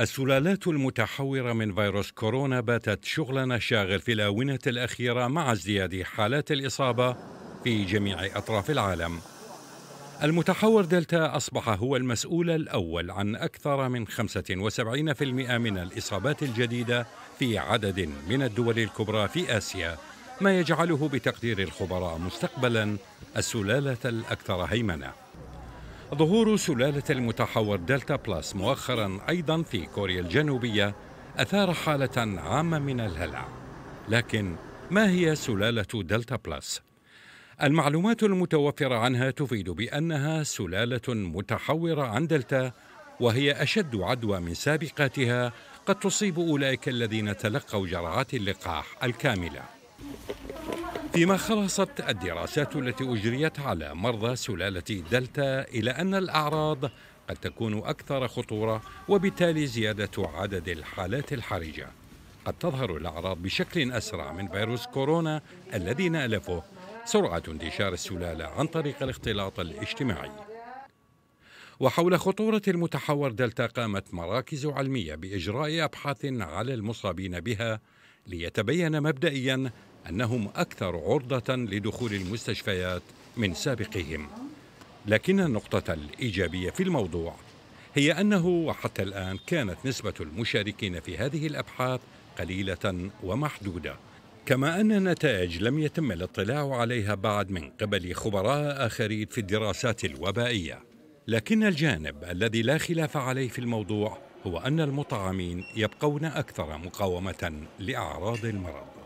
السلالات المتحورة من فيروس كورونا باتت شغلنا الشاغل في الآونة الأخيرة مع ازدياد حالات الإصابة في جميع أطراف العالم. المتحور دلتا أصبح هو المسؤول الأول عن أكثر من 75% من الإصابات الجديدة في عدد من الدول الكبرى في آسيا، ما يجعله بتقدير الخبراء مستقبلا السلالة الأكثر هيمنة. ظهور سلالة المتحور دلتا بلس مؤخرا أيضا في كوريا الجنوبية أثار حالة عامة من الهلع لكن ما هي سلالة دلتا بلس؟ المعلومات المتوفرة عنها تفيد بأنها سلالة متحورة عن دلتا وهي أشد عدوى من سابقاتها قد تصيب أولئك الذين تلقوا جرعات اللقاح الكاملة فيما خلصت الدراسات التي أجريت على مرضى سلالة دلتا إلى أن الأعراض قد تكون أكثر خطورة وبالتالي زيادة عدد الحالات الحرجة قد تظهر الأعراض بشكل أسرع من فيروس كورونا الذي نألفه سرعة انتشار السلالة عن طريق الاختلاط الاجتماعي وحول خطورة المتحور دلتا قامت مراكز علمية بإجراء أبحاث على المصابين بها ليتبين مبدئيا أنهم أكثر عرضة لدخول المستشفيات من سابقهم لكن النقطة الإيجابية في الموضوع هي أنه وحتى الآن كانت نسبة المشاركين في هذه الأبحاث قليلة ومحدودة كما أن النتائج لم يتم الاطلاع عليها بعد من قبل خبراء آخرين في الدراسات الوبائية لكن الجانب الذي لا خلاف عليه في الموضوع هو أن المطعمين يبقون أكثر مقاومة لأعراض المرض